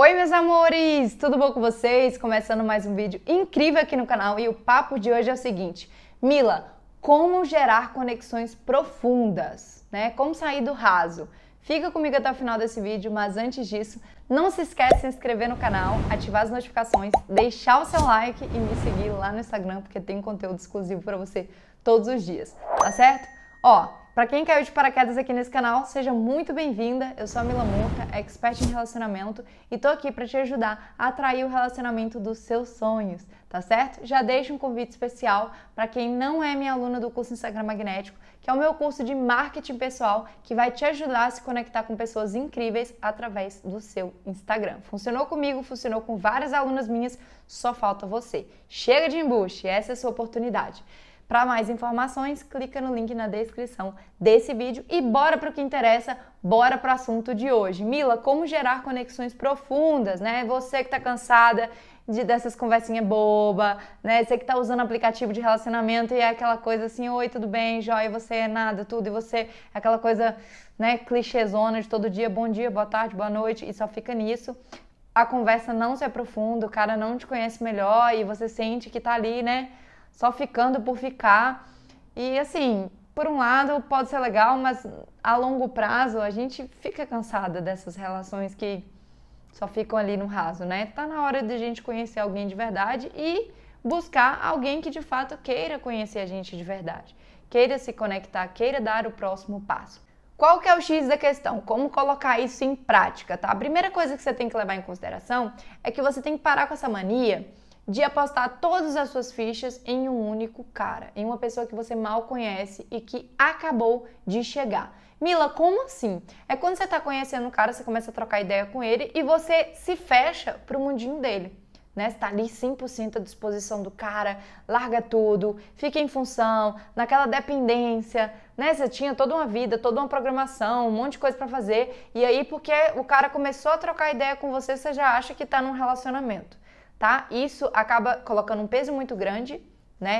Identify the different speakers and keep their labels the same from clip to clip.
Speaker 1: Oi, meus amores! Tudo bom com vocês? Começando mais um vídeo incrível aqui no canal e o papo de hoje é o seguinte: Mila, como gerar conexões profundas, né? Como sair do raso? Fica comigo até o final desse vídeo, mas antes disso, não se esquece de se inscrever no canal, ativar as notificações, deixar o seu like e me seguir lá no Instagram, porque tem conteúdo exclusivo para você todos os dias, tá certo? Ó, para quem caiu de paraquedas aqui nesse canal, seja muito bem-vinda. Eu sou a Mila Moca, expert em relacionamento, e tô aqui para te ajudar a atrair o relacionamento dos seus sonhos, tá certo? Já deixo um convite especial para quem não é minha aluna do curso Instagram Magnético, que é o meu curso de marketing pessoal que vai te ajudar a se conectar com pessoas incríveis através do seu Instagram. Funcionou comigo, funcionou com várias alunas minhas, só falta você. Chega de embuste, essa é a sua oportunidade. Para mais informações, clica no link na descrição desse vídeo e bora para o que interessa, bora para o assunto de hoje. Mila, como gerar conexões profundas, né? Você que está cansada de dessas conversinhas boba, né? Você que tá usando aplicativo de relacionamento e é aquela coisa assim, oi, tudo bem, joia, você é nada, tudo, e você é aquela coisa, né, clichêzona de todo dia, bom dia, boa tarde, boa noite, e só fica nisso. A conversa não se aprofunda, o cara não te conhece melhor e você sente que tá ali, né? só ficando por ficar. E assim, por um lado pode ser legal, mas a longo prazo a gente fica cansada dessas relações que só ficam ali no raso, né? Tá na hora de a gente conhecer alguém de verdade e buscar alguém que de fato queira conhecer a gente de verdade, queira se conectar, queira dar o próximo passo. Qual que é o X da questão? Como colocar isso em prática, tá? A primeira coisa que você tem que levar em consideração é que você tem que parar com essa mania de apostar todas as suas fichas em um único cara, em uma pessoa que você mal conhece e que acabou de chegar. Mila, como assim? É quando você está conhecendo um cara, você começa a trocar ideia com ele e você se fecha para o mundinho dele. Né? Você está ali 100% à disposição do cara, larga tudo, fica em função, naquela dependência, né? Você tinha toda uma vida, toda uma programação, um monte de coisa para fazer, e aí porque o cara começou a trocar ideia com você, você já acha que está num relacionamento tá? Isso acaba colocando um peso muito grande, né?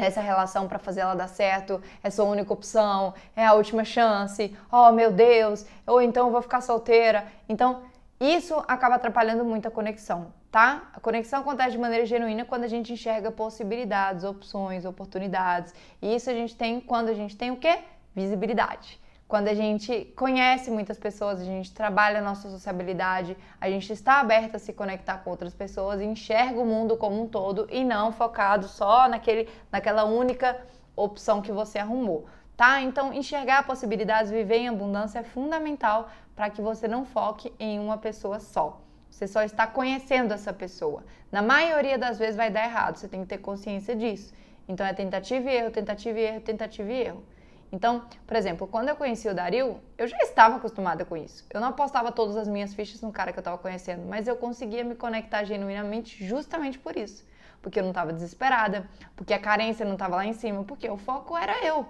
Speaker 1: Nessa relação para fazer ela dar certo, é sua única opção, é a última chance, oh meu Deus, ou então eu vou ficar solteira. Então, isso acaba atrapalhando muito a conexão, tá? A conexão acontece de maneira genuína quando a gente enxerga possibilidades, opções, oportunidades. E isso a gente tem quando a gente tem o quê? Visibilidade quando a gente conhece muitas pessoas, a gente trabalha a nossa sociabilidade, a gente está aberto a se conectar com outras pessoas, enxerga o mundo como um todo e não focado só naquele, naquela única opção que você arrumou. Tá? Então, enxergar possibilidades, viver em abundância é fundamental para que você não foque em uma pessoa só. Você só está conhecendo essa pessoa. Na maioria das vezes vai dar errado, você tem que ter consciência disso. Então, é tentativa e erro, tentativa e erro, tentativa e erro. Então, por exemplo, quando eu conheci o Dario, eu já estava acostumada com isso. Eu não apostava todas as minhas fichas no cara que eu estava conhecendo, mas eu conseguia me conectar genuinamente justamente por isso. Porque eu não estava desesperada, porque a carência não estava lá em cima, porque o foco era eu.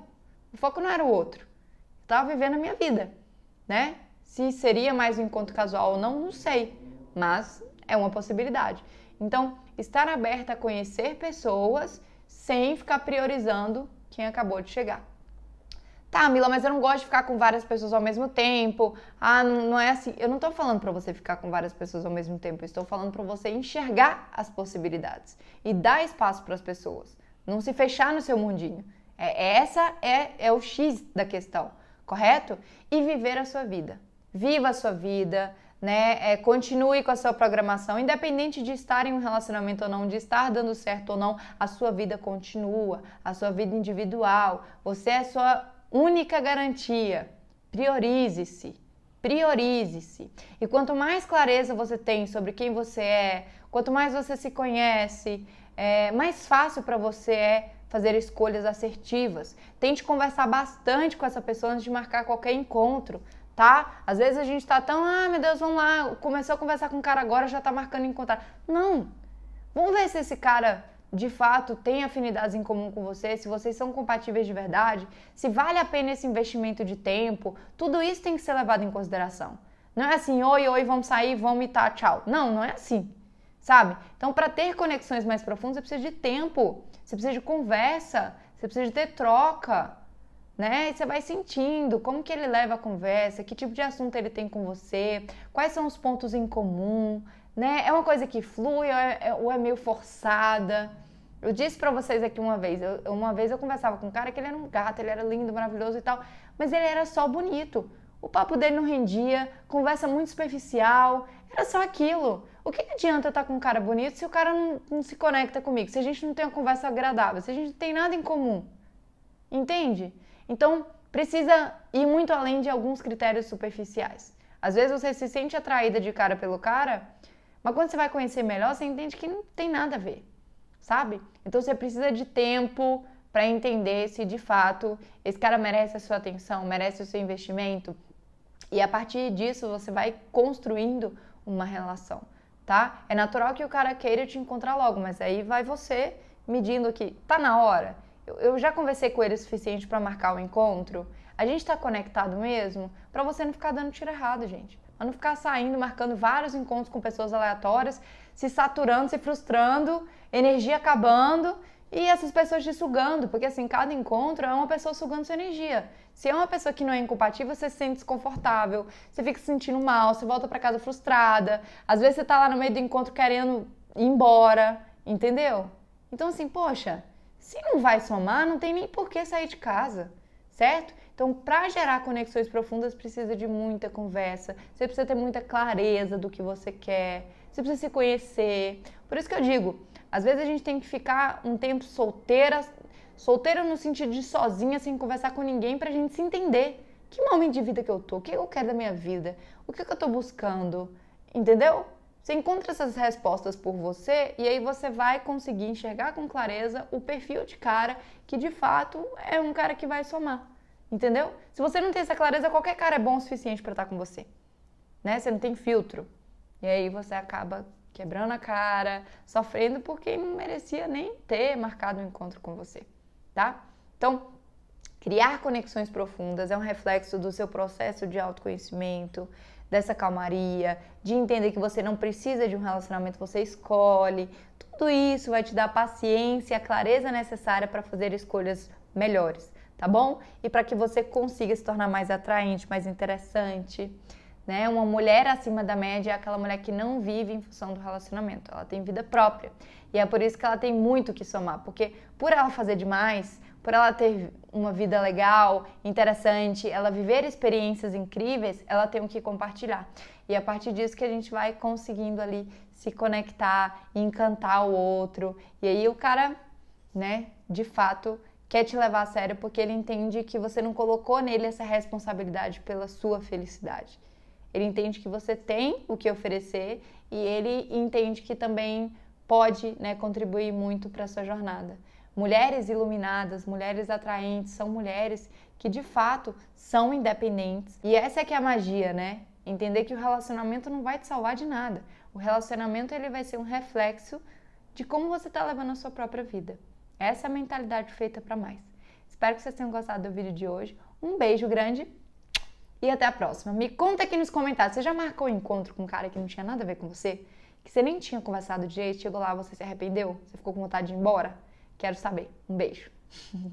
Speaker 1: O foco não era o outro. Eu estava vivendo a minha vida, né? Se seria mais um encontro casual ou não, não sei, mas é uma possibilidade. Então, estar aberta a conhecer pessoas sem ficar priorizando quem acabou de chegar. Tá, Mila, mas eu não gosto de ficar com várias pessoas ao mesmo tempo. Ah, não, é assim. Eu não tô falando para você ficar com várias pessoas ao mesmo tempo. Eu estou falando para você enxergar as possibilidades e dar espaço para as pessoas. Não se fechar no seu mundinho. É, é, essa é, é o X da questão, correto? E viver a sua vida. Viva a sua vida, né? É, continue com a sua programação, independente de estar em um relacionamento ou não, de estar dando certo ou não, a sua vida continua, a sua vida individual. Você é sua única garantia. Priorize-se. Priorize-se. E quanto mais clareza você tem sobre quem você é, quanto mais você se conhece, é, mais fácil para você é fazer escolhas assertivas. Tente conversar bastante com essa pessoa antes de marcar qualquer encontro, tá? Às vezes a gente tá tão, ah, meu Deus, vamos lá, começou a conversar com o cara agora, já tá marcando encontrar. Não. Vamos ver se esse cara de fato tem afinidades em comum com você, se vocês são compatíveis de verdade, se vale a pena esse investimento de tempo, tudo isso tem que ser levado em consideração. Não é assim, oi, oi, vamos sair, vamos e tá, tchau. Não, não é assim, sabe? Então, para ter conexões mais profundas, você precisa de tempo, você precisa de conversa, você precisa de ter troca, né? E você vai sentindo como que ele leva a conversa, que tipo de assunto ele tem com você, quais são os pontos em comum, né? É uma coisa que flui ou é, é ou é meio forçada? Eu disse para vocês aqui uma vez, eu, uma vez eu conversava com um cara que ele era um gato, ele era lindo, maravilhoso e tal, mas ele era só bonito. O papo dele não rendia, conversa muito superficial, era só aquilo. O que adianta estar tá com um cara bonito se o cara não, não se conecta comigo, se a gente não tem uma conversa agradável, se a gente não tem nada em comum? Entende? Então, precisa ir muito além de alguns critérios superficiais. Às vezes você se sente atraída de cara pelo cara mas quando você vai conhecer melhor, você entende que não tem nada a ver, sabe? Então você precisa de tempo para entender se de fato esse cara merece a sua atenção, merece o seu investimento. E a partir disso você vai construindo uma relação, tá? É natural que o cara queira te encontrar logo, mas aí vai você medindo que tá na hora. Eu, já conversei com ele o suficiente para marcar o um encontro. A gente está conectado mesmo para você não ficar dando tiro errado, gente a não ficar saindo, marcando vários encontros com pessoas aleatórias, se saturando, se frustrando, energia acabando e essas pessoas te sugando, porque assim, cada encontro é uma pessoa sugando sua energia. Se é uma pessoa que não é incompatível, você se sente desconfortável, você fica se sentindo mal, você volta para casa frustrada, às vezes você tá lá no meio do encontro querendo ir embora, entendeu? Então assim, poxa, se não vai somar, não tem nem por que sair de casa, certo? Então, para gerar conexões profundas, precisa de muita conversa, você precisa ter muita clareza do que você quer, você precisa se conhecer. Por isso que eu digo, às vezes a gente tem que ficar um tempo solteira, solteira no sentido de sozinha, sem conversar com ninguém, para a gente se entender. Que momento de vida que eu tô? O que eu quero da minha vida? O que, que eu tô buscando? Entendeu? Você encontra essas respostas por você e aí você vai conseguir enxergar com clareza o perfil de cara que de fato é um cara que vai somar. Entendeu? Se você não tem essa clareza, qualquer cara é bom o suficiente para estar tá com você. Né? Você não tem filtro. E aí você acaba quebrando a cara, sofrendo porque não merecia nem ter marcado um encontro com você, tá? Então, criar conexões profundas é um reflexo do seu processo de autoconhecimento, dessa calmaria, de entender que você não precisa de um relacionamento, você escolhe. Tudo isso vai te dar a paciência, a clareza necessária para fazer escolhas melhores tá bom? E para que você consiga se tornar mais atraente, mais interessante. Né? Uma mulher acima da média é aquela mulher que não vive em função do relacionamento, ela tem vida própria. E é por isso que ela tem muito que somar, porque por ela fazer demais, por ela ter uma vida legal, interessante, ela viver experiências incríveis, ela tem o que compartilhar. E é a partir disso que a gente vai conseguindo ali se conectar, encantar o outro. E aí o cara, né, de fato, quer te levar a sério porque ele entende que você não colocou nele essa responsabilidade pela sua felicidade. Ele entende que você tem o que oferecer e ele entende que também pode né, contribuir muito para a sua jornada. Mulheres iluminadas, mulheres atraentes, são mulheres que de fato são independentes. E essa é que é a magia, né? Entender que o relacionamento não vai te salvar de nada. O relacionamento ele vai ser um reflexo de como você está levando a sua própria vida. Essa é a mentalidade feita para mais. Espero que vocês tenham gostado do vídeo de hoje. Um beijo grande e até a próxima. Me conta aqui nos comentários, você já marcou um encontro com um cara que não tinha nada a ver com você? Que você nem tinha conversado direito, chegou lá, você se arrependeu? Você ficou com vontade de ir embora? Quero saber. Um beijo.